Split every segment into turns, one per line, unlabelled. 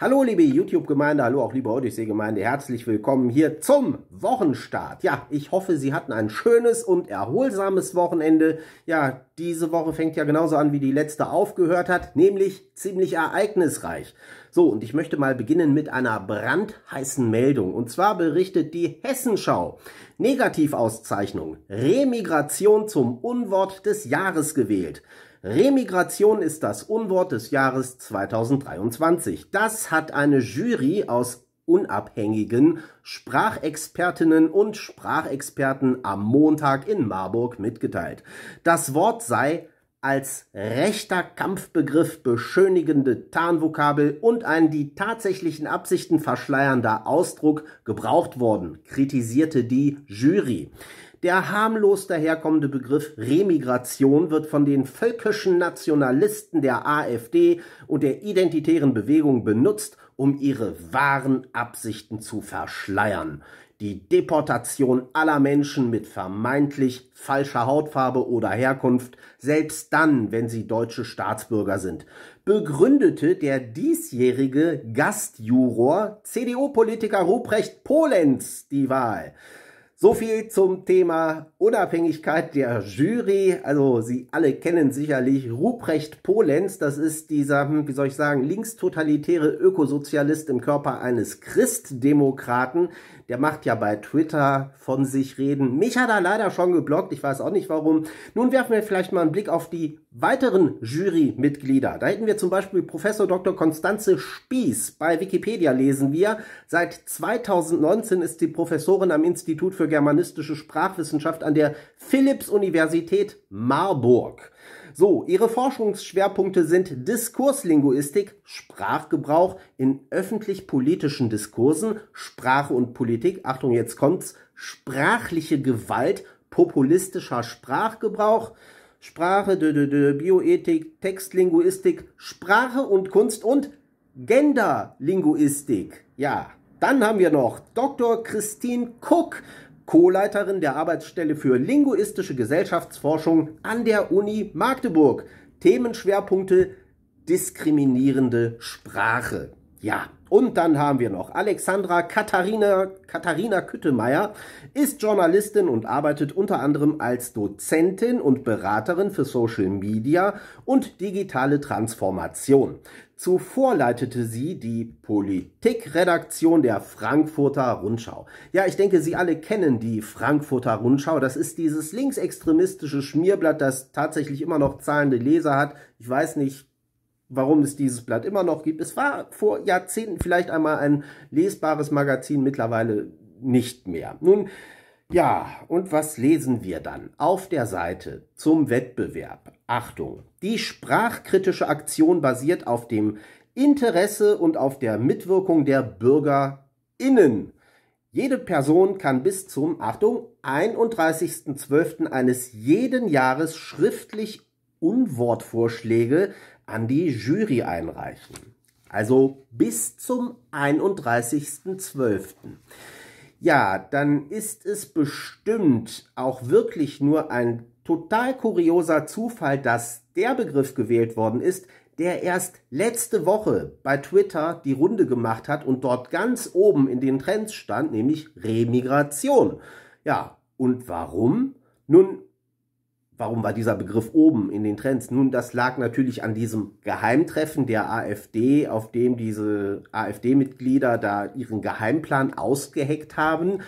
Hallo liebe YouTube-Gemeinde, hallo auch liebe Odyssee-Gemeinde, herzlich willkommen hier zum Wochenstart. Ja, ich hoffe, Sie hatten ein schönes und erholsames Wochenende. Ja, diese Woche fängt ja genauso an, wie die letzte aufgehört hat, nämlich ziemlich ereignisreich. So, und ich möchte mal beginnen mit einer brandheißen Meldung. Und zwar berichtet die Hessenschau. Negativauszeichnung, Remigration zum Unwort des Jahres gewählt. Remigration ist das Unwort des Jahres 2023. Das hat eine Jury aus unabhängigen Sprachexpertinnen und Sprachexperten am Montag in Marburg mitgeteilt. Das Wort sei als rechter Kampfbegriff beschönigende Tarnvokabel und ein die tatsächlichen Absichten verschleiernder Ausdruck gebraucht worden, kritisierte die Jury. Der harmlos daherkommende Begriff Remigration wird von den völkischen Nationalisten der AfD und der identitären Bewegung benutzt, um ihre wahren Absichten zu verschleiern. Die Deportation aller Menschen mit vermeintlich falscher Hautfarbe oder Herkunft, selbst dann, wenn sie deutsche Staatsbürger sind, begründete der diesjährige Gastjuror CDU-Politiker Ruprecht Polenz die Wahl. So viel zum Thema Unabhängigkeit der Jury. Also Sie alle kennen sicherlich Ruprecht Polenz. Das ist dieser, hm, wie soll ich sagen, linkstotalitäre Ökosozialist im Körper eines Christdemokraten, der macht ja bei Twitter von sich reden. Mich hat er leider schon geblockt. Ich weiß auch nicht warum. Nun werfen wir vielleicht mal einen Blick auf die weiteren Jurymitglieder. Da hätten wir zum Beispiel Professor Dr. Konstanze Spieß. Bei Wikipedia lesen wir, seit 2019 ist sie Professorin am Institut für germanistische Sprachwissenschaft an der Philipps-Universität Marburg. So, ihre Forschungsschwerpunkte sind Diskurslinguistik, Sprachgebrauch in öffentlich-politischen Diskursen, Sprache und Politik, Achtung, jetzt kommt's, sprachliche Gewalt, populistischer Sprachgebrauch, Sprache, dö, dö, dö, Bioethik, Textlinguistik, Sprache und Kunst und Genderlinguistik. Ja, dann haben wir noch Dr. Christine Cook, Co-Leiterin der Arbeitsstelle für linguistische Gesellschaftsforschung an der Uni Magdeburg. Themenschwerpunkte diskriminierende Sprache. Ja, und dann haben wir noch Alexandra Katharina, Katharina Küttemeier, ist Journalistin und arbeitet unter anderem als Dozentin und Beraterin für Social Media und digitale Transformation. Zuvor leitete sie die Politikredaktion der Frankfurter Rundschau. Ja, ich denke, Sie alle kennen die Frankfurter Rundschau. Das ist dieses linksextremistische Schmierblatt, das tatsächlich immer noch zahlende Leser hat. Ich weiß nicht, warum es dieses Blatt immer noch gibt. Es war vor Jahrzehnten vielleicht einmal ein lesbares Magazin, mittlerweile nicht mehr. Nun, ja, und was lesen wir dann? Auf der Seite zum Wettbewerb. Achtung, die sprachkritische Aktion basiert auf dem Interesse und auf der Mitwirkung der BürgerInnen. Jede Person kann bis zum, Achtung, 31.12. eines jeden Jahres schriftlich Unwortvorschläge an die Jury einreichen. Also bis zum 31.12. Ja, dann ist es bestimmt auch wirklich nur ein total kurioser Zufall, dass der Begriff gewählt worden ist, der erst letzte Woche bei Twitter die Runde gemacht hat und dort ganz oben in den Trends stand, nämlich Remigration. Ja, und warum? Nun, Warum war dieser Begriff oben in den Trends? Nun, das lag natürlich an diesem Geheimtreffen der AfD, auf dem diese AfD-Mitglieder da ihren Geheimplan ausgeheckt haben.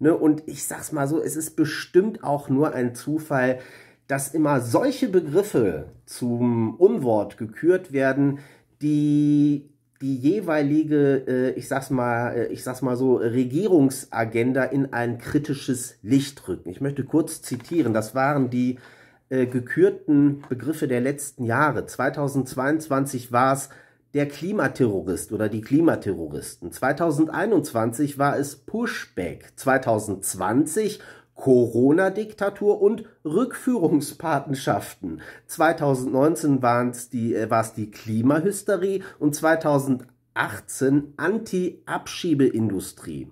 Ne? Und ich sag's mal so, es ist bestimmt auch nur ein Zufall, dass immer solche Begriffe zum Unwort gekürt werden, die die jeweilige, äh, ich sag's mal, äh, ich sag's mal so, Regierungsagenda in ein kritisches Licht rücken. Ich möchte kurz zitieren. Das waren die äh, gekürten Begriffe der letzten Jahre. 2022 war es der Klimaterrorist oder die Klimaterroristen. 2021 war es Pushback. 2020 Corona-Diktatur und Rückführungspatenschaften. 2019 waren es die, äh, war's die Klimahysterie und 2018 Anti-Abschiebeindustrie.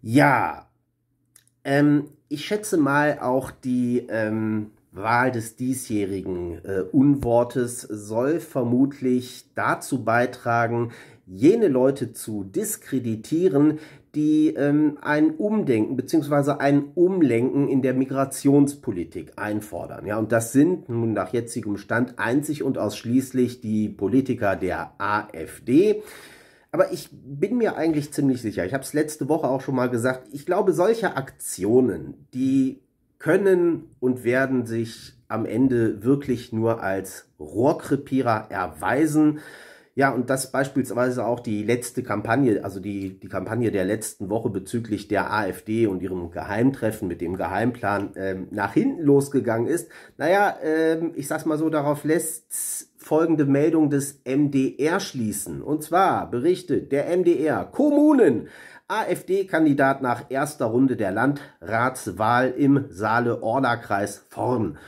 Ja, ähm, ich schätze mal auch die, ähm, Wahl des diesjährigen äh, Unwortes soll vermutlich dazu beitragen, jene Leute zu diskreditieren, die ähm, ein Umdenken bzw. ein Umlenken in der Migrationspolitik einfordern. Ja, und das sind nun nach jetzigem Stand einzig und ausschließlich die Politiker der AfD. Aber ich bin mir eigentlich ziemlich sicher, ich habe es letzte Woche auch schon mal gesagt, ich glaube, solche Aktionen, die können und werden sich am Ende wirklich nur als Rohrkrepierer erweisen. Ja, und das beispielsweise auch die letzte Kampagne, also die, die Kampagne der letzten Woche bezüglich der AfD und ihrem Geheimtreffen mit dem Geheimplan ähm, nach hinten losgegangen ist. Naja, ähm, ich sag's mal so, darauf lässt folgende Meldung des MDR schließen. Und zwar berichtet der MDR, Kommunen AfD-Kandidat nach erster Runde der Landratswahl im Saale-Orla-Kreis Vorn.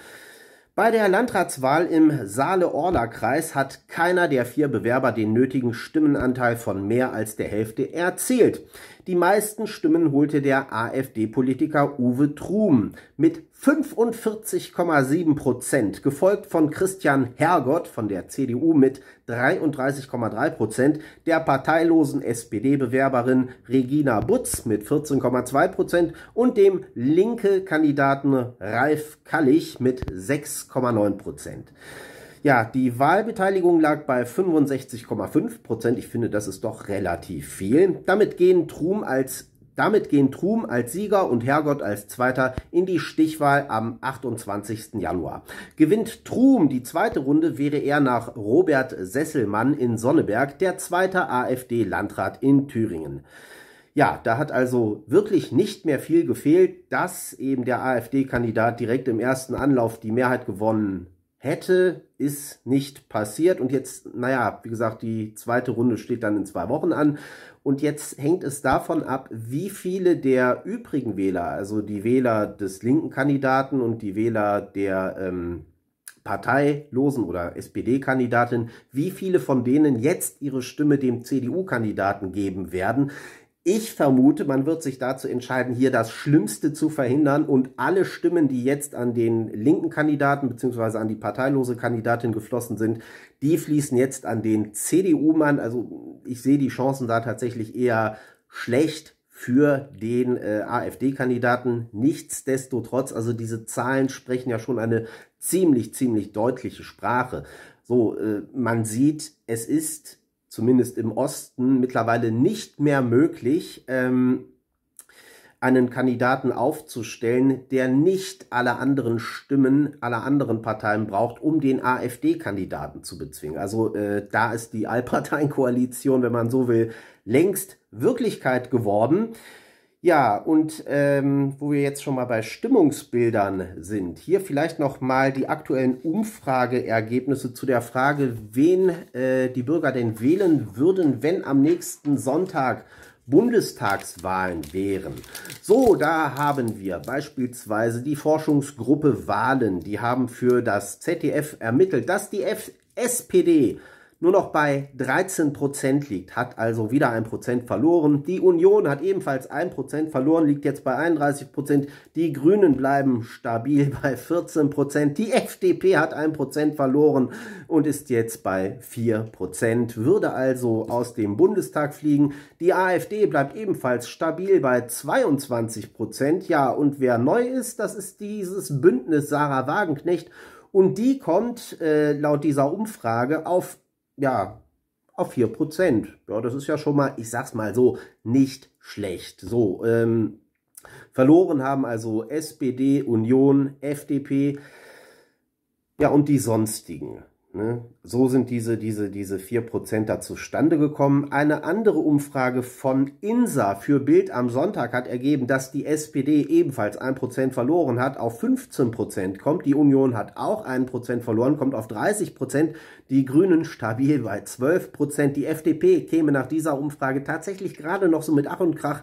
Bei der Landratswahl im Saale-Orla-Kreis hat keiner der vier Bewerber den nötigen Stimmenanteil von mehr als der Hälfte erzielt. Die meisten Stimmen holte der AfD-Politiker Uwe Trum mit 45,7 Prozent, gefolgt von Christian Hergott von der CDU mit 33,3 Prozent, der parteilosen SPD-Bewerberin Regina Butz mit 14,2 Prozent und dem linke Kandidaten Ralf Kallig mit 6,9 Prozent. Ja, die Wahlbeteiligung lag bei 65,5 Prozent. Ich finde, das ist doch relativ viel. Damit gehen Trum als damit gehen Trum als Sieger und Herrgott als Zweiter in die Stichwahl am 28. Januar. Gewinnt Trum die zweite Runde, wäre er nach Robert Sesselmann in Sonneberg der zweite AfD-Landrat in Thüringen. Ja, da hat also wirklich nicht mehr viel gefehlt, dass eben der AfD-Kandidat direkt im ersten Anlauf die Mehrheit gewonnen hätte, ist nicht passiert. Und jetzt, naja, wie gesagt, die zweite Runde steht dann in zwei Wochen an. Und jetzt hängt es davon ab, wie viele der übrigen Wähler, also die Wähler des linken Kandidaten und die Wähler der ähm, parteilosen oder SPD-Kandidatin, wie viele von denen jetzt ihre Stimme dem CDU-Kandidaten geben werden. Ich vermute, man wird sich dazu entscheiden, hier das Schlimmste zu verhindern und alle Stimmen, die jetzt an den linken Kandidaten bzw. an die parteilose Kandidatin geflossen sind, die fließen jetzt an den CDU-Mann. Also ich sehe die Chancen da tatsächlich eher schlecht für den äh, AfD-Kandidaten. Nichtsdestotrotz, also diese Zahlen sprechen ja schon eine ziemlich, ziemlich deutliche Sprache. So, äh, man sieht, es ist zumindest im Osten, mittlerweile nicht mehr möglich, ähm, einen Kandidaten aufzustellen, der nicht alle anderen Stimmen aller anderen Parteien braucht, um den AfD-Kandidaten zu bezwingen. Also äh, da ist die Allparteienkoalition, wenn man so will, längst Wirklichkeit geworden. Ja, und ähm, wo wir jetzt schon mal bei Stimmungsbildern sind, hier vielleicht noch mal die aktuellen Umfrageergebnisse zu der Frage, wen äh, die Bürger denn wählen würden, wenn am nächsten Sonntag Bundestagswahlen wären. So, da haben wir beispielsweise die Forschungsgruppe Wahlen. Die haben für das ZDF ermittelt, dass die F SPD nur noch bei 13 Prozent liegt, hat also wieder ein Prozent verloren. Die Union hat ebenfalls ein Prozent verloren, liegt jetzt bei 31 Prozent. Die Grünen bleiben stabil bei 14 Prozent. Die FDP hat ein Prozent verloren und ist jetzt bei 4 Prozent, würde also aus dem Bundestag fliegen. Die AfD bleibt ebenfalls stabil bei 22 Prozent. Ja, und wer neu ist, das ist dieses Bündnis Sarah Wagenknecht. Und die kommt äh, laut dieser Umfrage auf ja, auf 4%. Ja, das ist ja schon mal, ich sag's mal so, nicht schlecht. So, ähm, verloren haben also SPD, Union, FDP, ja, und die sonstigen. Ne? So sind diese, diese, diese 4% da zustande gekommen. Eine andere Umfrage von INSA für Bild am Sonntag hat ergeben, dass die SPD ebenfalls 1% verloren hat, auf 15% kommt. Die Union hat auch 1% verloren, kommt auf 30%. Die Grünen stabil bei 12%. Die FDP käme nach dieser Umfrage tatsächlich gerade noch so mit Ach und Krach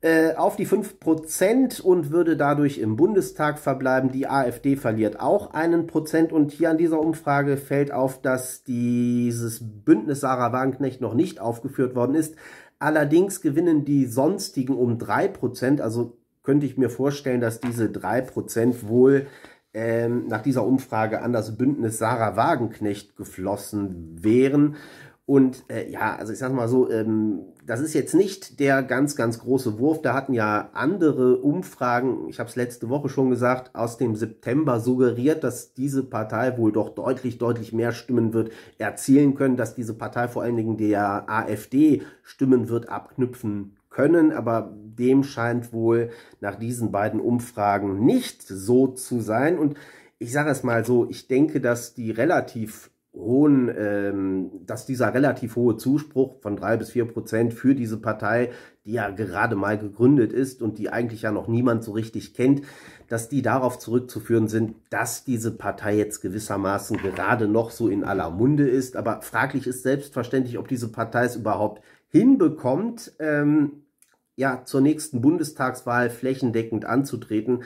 äh, auf die 5% und würde dadurch im Bundestag verbleiben. Die AfD verliert auch einen Prozent und hier an dieser Umfrage fällt auf, dass dieses Bündnis Sarah Wagenknecht noch nicht aufgeführt worden ist. Allerdings gewinnen die sonstigen um 3%, also könnte ich mir vorstellen, dass diese 3% wohl ähm, nach dieser Umfrage an das Bündnis Sarah Wagenknecht geflossen wären. Und äh, ja, also ich sag mal so, ähm, das ist jetzt nicht der ganz, ganz große Wurf. Da hatten ja andere Umfragen, ich habe es letzte Woche schon gesagt, aus dem September suggeriert, dass diese Partei wohl doch deutlich, deutlich mehr Stimmen wird erzielen können, dass diese Partei vor allen Dingen der AfD Stimmen wird abknüpfen können, aber dem scheint wohl nach diesen beiden Umfragen nicht so zu sein. Und ich sage es mal so, ich denke, dass die relativ hohen, ähm, dass dieser relativ hohe Zuspruch von drei bis vier Prozent für diese Partei, die ja gerade mal gegründet ist und die eigentlich ja noch niemand so richtig kennt, dass die darauf zurückzuführen sind, dass diese Partei jetzt gewissermaßen gerade noch so in aller Munde ist. Aber fraglich ist selbstverständlich, ob diese Partei es überhaupt hinbekommt, ähm, ja, zur nächsten Bundestagswahl flächendeckend anzutreten.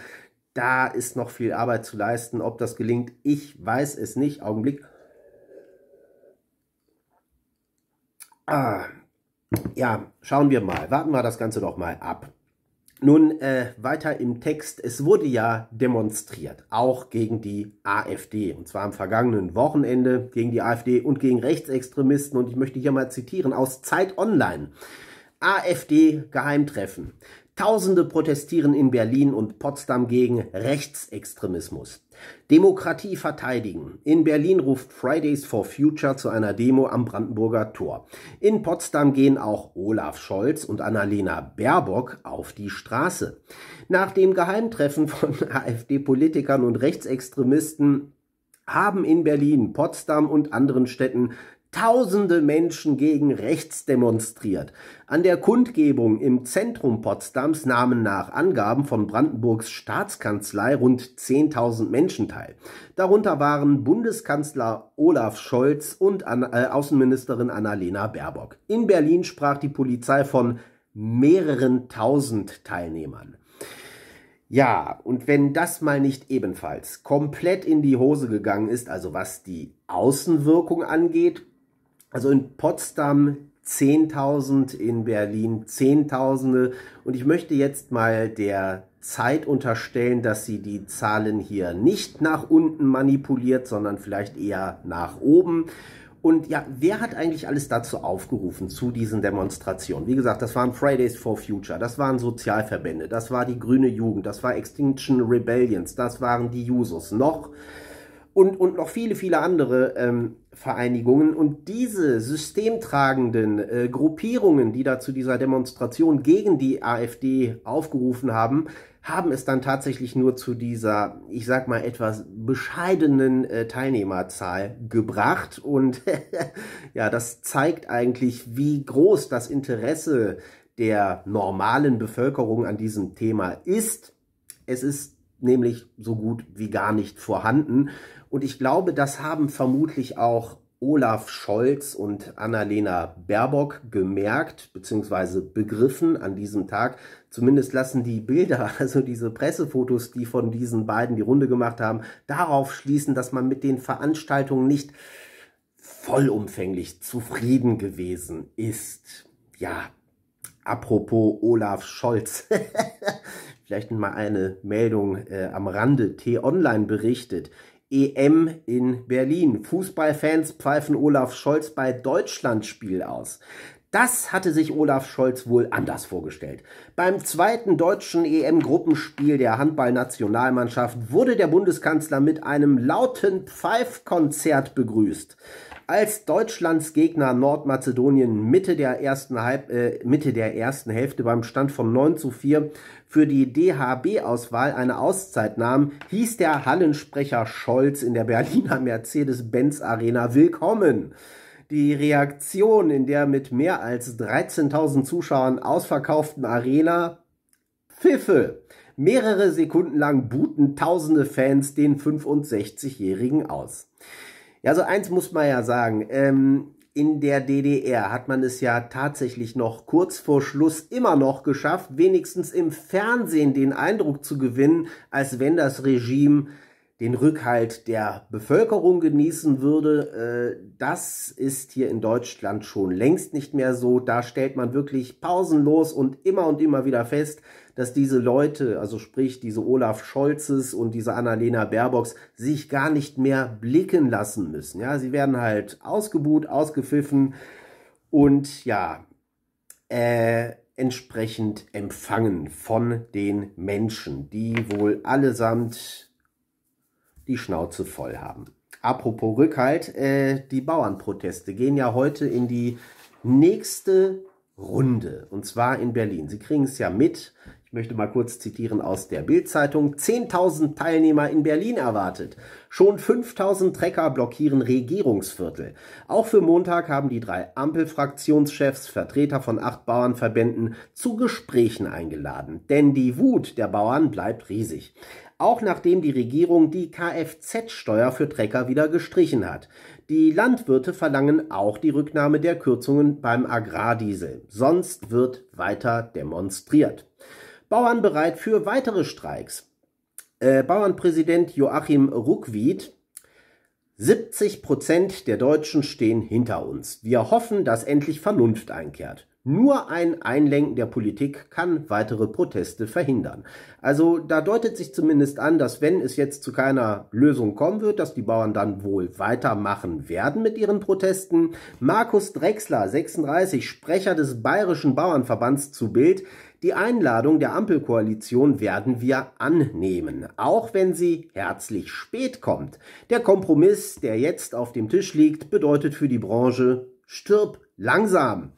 Da ist noch viel Arbeit zu leisten. Ob das gelingt, ich weiß es nicht. Augenblick. Ah, ja, schauen wir mal. Warten wir das Ganze doch mal ab. Nun äh, weiter im Text. Es wurde ja demonstriert, auch gegen die AfD. Und zwar am vergangenen Wochenende gegen die AfD und gegen Rechtsextremisten. Und ich möchte hier mal zitieren aus Zeit Online. AfD Geheimtreffen. Tausende protestieren in Berlin und Potsdam gegen Rechtsextremismus. Demokratie verteidigen. In Berlin ruft Fridays for Future zu einer Demo am Brandenburger Tor. In Potsdam gehen auch Olaf Scholz und Annalena Baerbock auf die Straße. Nach dem Geheimtreffen von AfD-Politikern und Rechtsextremisten haben in Berlin, Potsdam und anderen Städten Tausende Menschen gegen rechts demonstriert. An der Kundgebung im Zentrum Potsdams nahmen nach Angaben von Brandenburgs Staatskanzlei rund 10.000 Menschen teil. Darunter waren Bundeskanzler Olaf Scholz und An äh, Außenministerin Annalena Baerbock. In Berlin sprach die Polizei von mehreren tausend Teilnehmern. Ja, und wenn das mal nicht ebenfalls komplett in die Hose gegangen ist, also was die Außenwirkung angeht, also in Potsdam 10.000, in Berlin Zehntausende. Und ich möchte jetzt mal der Zeit unterstellen, dass sie die Zahlen hier nicht nach unten manipuliert, sondern vielleicht eher nach oben. Und ja, wer hat eigentlich alles dazu aufgerufen, zu diesen Demonstrationen? Wie gesagt, das waren Fridays for Future, das waren Sozialverbände, das war die Grüne Jugend, das war Extinction Rebellions, das waren die Jusos. Noch und, und noch viele, viele andere ähm, Vereinigungen. Und diese systemtragenden äh, Gruppierungen, die da zu dieser Demonstration gegen die AfD aufgerufen haben, haben es dann tatsächlich nur zu dieser, ich sag mal, etwas bescheidenen äh, Teilnehmerzahl gebracht. Und ja, das zeigt eigentlich, wie groß das Interesse der normalen Bevölkerung an diesem Thema ist. Es ist nämlich so gut wie gar nicht vorhanden. Und ich glaube, das haben vermutlich auch Olaf Scholz und Annalena Baerbock gemerkt bzw. begriffen an diesem Tag. Zumindest lassen die Bilder, also diese Pressefotos, die von diesen beiden die Runde gemacht haben, darauf schließen, dass man mit den Veranstaltungen nicht vollumfänglich zufrieden gewesen ist. Ja, apropos Olaf Scholz. vielleicht mal eine Meldung äh, am Rande, T-Online berichtet. EM in Berlin. Fußballfans pfeifen Olaf Scholz bei Deutschlandspiel aus. Das hatte sich Olaf Scholz wohl anders vorgestellt. Beim zweiten deutschen EM-Gruppenspiel der Handballnationalmannschaft wurde der Bundeskanzler mit einem lauten Pfeifkonzert begrüßt. Als Deutschlands Gegner Nordmazedonien Mitte der ersten, Halb, äh, Mitte der ersten Hälfte beim Stand von 9 zu 4 für die DHB-Auswahl eine Auszeit nahm, hieß der Hallensprecher Scholz in der Berliner Mercedes-Benz-Arena willkommen. Die Reaktion in der mit mehr als 13.000 Zuschauern ausverkauften Arena Pfiffe. Mehrere Sekunden lang buhten tausende Fans den 65-Jährigen aus. Ja, so also eins muss man ja sagen. Ähm, in der DDR hat man es ja tatsächlich noch kurz vor Schluss immer noch geschafft, wenigstens im Fernsehen den Eindruck zu gewinnen, als wenn das Regime den Rückhalt der Bevölkerung genießen würde. Äh, das ist hier in Deutschland schon längst nicht mehr so. Da stellt man wirklich pausenlos und immer und immer wieder fest, dass diese Leute, also sprich diese Olaf Scholzes und diese Annalena Baerbocks, sich gar nicht mehr blicken lassen müssen. Ja, sie werden halt ausgebuht, ausgepfiffen und ja, äh, entsprechend empfangen von den Menschen, die wohl allesamt die Schnauze voll haben. Apropos Rückhalt, äh, die Bauernproteste gehen ja heute in die nächste Runde und zwar in Berlin. Sie kriegen es ja mit. Ich möchte mal kurz zitieren aus der Bildzeitung. 10.000 Teilnehmer in Berlin erwartet. Schon 5.000 Trecker blockieren Regierungsviertel. Auch für Montag haben die drei Ampelfraktionschefs Vertreter von acht Bauernverbänden zu Gesprächen eingeladen. Denn die Wut der Bauern bleibt riesig auch nachdem die Regierung die Kfz-Steuer für Trecker wieder gestrichen hat. Die Landwirte verlangen auch die Rücknahme der Kürzungen beim Agrardiesel. Sonst wird weiter demonstriert. Bauern bereit für weitere Streiks. Äh, Bauernpräsident Joachim Ruckwied 70 Prozent der Deutschen stehen hinter uns. Wir hoffen, dass endlich Vernunft einkehrt. Nur ein Einlenken der Politik kann weitere Proteste verhindern. Also da deutet sich zumindest an, dass wenn es jetzt zu keiner Lösung kommen wird, dass die Bauern dann wohl weitermachen werden mit ihren Protesten. Markus Drexler, 36, Sprecher des Bayerischen Bauernverbands zu Bild, die Einladung der Ampelkoalition werden wir annehmen, auch wenn sie herzlich spät kommt. Der Kompromiss, der jetzt auf dem Tisch liegt, bedeutet für die Branche stirb langsam.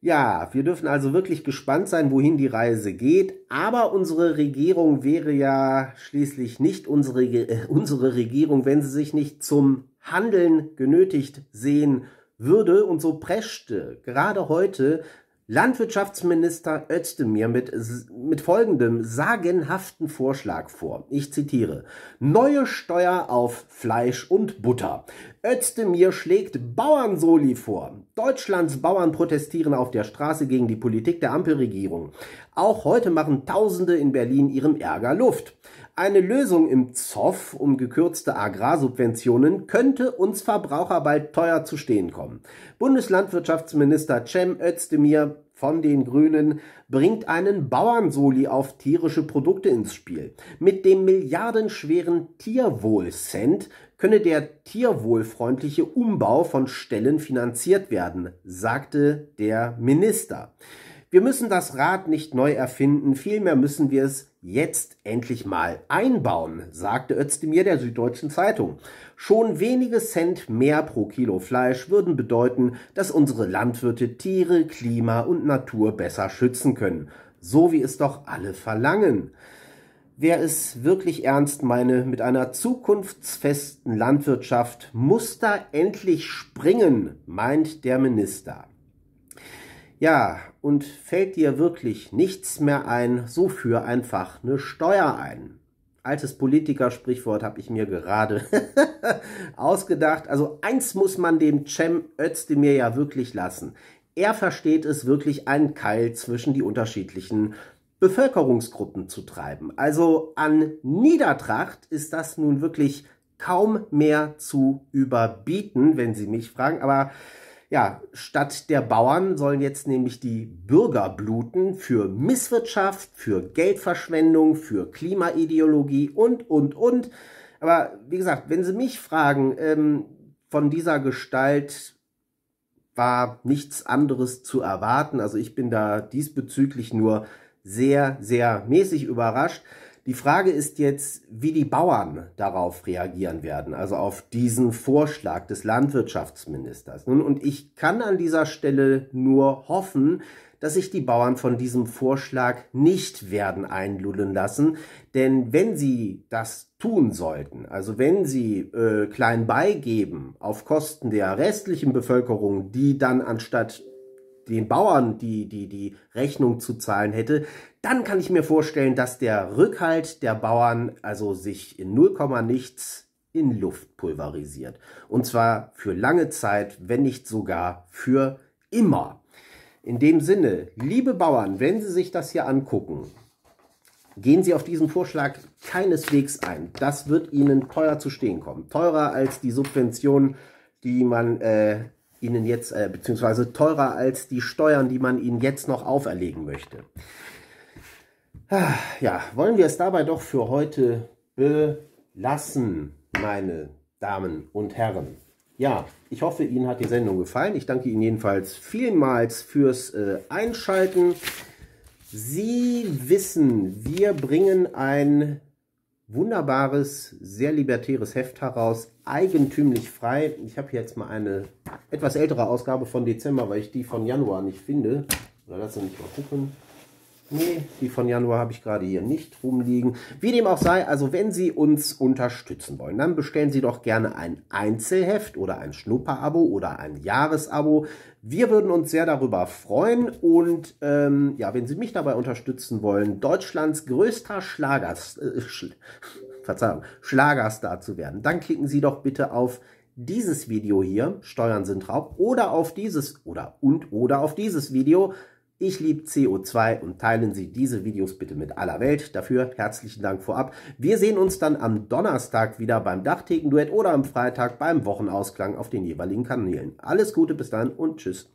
Ja, wir dürfen also wirklich gespannt sein, wohin die Reise geht. Aber unsere Regierung wäre ja schließlich nicht unsere, äh, unsere Regierung, wenn sie sich nicht zum Handeln genötigt sehen würde und so preschte gerade heute Landwirtschaftsminister Özdemir mit, mit folgendem sagenhaften Vorschlag vor. Ich zitiere. Neue Steuer auf Fleisch und Butter. Özdemir schlägt Bauernsoli vor. Deutschlands Bauern protestieren auf der Straße gegen die Politik der Ampelregierung. Auch heute machen Tausende in Berlin ihrem Ärger Luft. Eine Lösung im Zoff um gekürzte Agrarsubventionen könnte uns Verbraucher bald teuer zu stehen kommen. Bundeslandwirtschaftsminister Cem Özdemir von den Grünen bringt einen Bauernsoli auf tierische Produkte ins Spiel. Mit dem milliardenschweren Tierwohlcent könne der tierwohlfreundliche Umbau von Stellen finanziert werden, sagte der Minister. Wir müssen das Rad nicht neu erfinden, vielmehr müssen wir es jetzt endlich mal einbauen, sagte Özdemir der Süddeutschen Zeitung. Schon wenige Cent mehr pro Kilo Fleisch würden bedeuten, dass unsere Landwirte Tiere, Klima und Natur besser schützen können, so wie es doch alle verlangen. Wer es wirklich ernst meine mit einer zukunftsfesten Landwirtschaft, muss da endlich springen, meint der Minister. Ja, und fällt dir wirklich nichts mehr ein, so für einfach eine Steuer ein. Altes Politikersprichwort habe ich mir gerade ausgedacht. Also eins muss man dem Cem Özdemir ja wirklich lassen. Er versteht es wirklich, einen Keil zwischen die unterschiedlichen Bevölkerungsgruppen zu treiben. Also an Niedertracht ist das nun wirklich kaum mehr zu überbieten, wenn Sie mich fragen. Aber ja, statt der Bauern sollen jetzt nämlich die Bürger bluten für Misswirtschaft, für Geldverschwendung, für Klimaideologie und, und, und. Aber wie gesagt, wenn Sie mich fragen, ähm, von dieser Gestalt war nichts anderes zu erwarten. Also ich bin da diesbezüglich nur sehr, sehr mäßig überrascht. Die Frage ist jetzt, wie die Bauern darauf reagieren werden, also auf diesen Vorschlag des Landwirtschaftsministers. Nun, und ich kann an dieser Stelle nur hoffen, dass sich die Bauern von diesem Vorschlag nicht werden einlullen lassen. Denn wenn sie das tun sollten, also wenn sie äh, klein beigeben auf Kosten der restlichen Bevölkerung, die dann anstatt den Bauern die, die, die Rechnung zu zahlen hätte, dann kann ich mir vorstellen, dass der Rückhalt der Bauern also sich in 0, nichts in Luft pulverisiert. Und zwar für lange Zeit, wenn nicht sogar für immer. In dem Sinne, liebe Bauern, wenn Sie sich das hier angucken, gehen Sie auf diesen Vorschlag keineswegs ein. Das wird Ihnen teuer zu stehen kommen. Teurer als die Subventionen, die man äh, Ihnen jetzt, äh, beziehungsweise teurer als die Steuern, die man Ihnen jetzt noch auferlegen möchte. Ja, wollen wir es dabei doch für heute belassen, meine Damen und Herren. Ja, ich hoffe, Ihnen hat die Sendung gefallen. Ich danke Ihnen jedenfalls vielmals fürs äh, Einschalten. Sie wissen, wir bringen ein wunderbares, sehr libertäres Heft heraus, eigentümlich frei. Ich habe jetzt mal eine etwas ältere Ausgabe von Dezember, weil ich die von Januar nicht finde. Oder lassen wir nicht mal gucken. Nee, die von Januar habe ich gerade hier nicht rumliegen. Wie dem auch sei, also wenn Sie uns unterstützen wollen, dann bestellen Sie doch gerne ein Einzelheft oder ein Schnupperabo oder ein Jahresabo. Wir würden uns sehr darüber freuen und ähm, ja, wenn Sie mich dabei unterstützen wollen, Deutschlands größter Schlagers, äh, Sch Verzeihung, Schlagerstar zu werden, dann klicken Sie doch bitte auf dieses Video hier, Steuern sind Raub, oder auf dieses oder und oder auf dieses Video. Ich liebe CO2 und teilen Sie diese Videos bitte mit aller Welt. Dafür herzlichen Dank vorab. Wir sehen uns dann am Donnerstag wieder beim Dachtheken-Duett oder am Freitag beim Wochenausklang auf den jeweiligen Kanälen. Alles Gute bis dann und tschüss.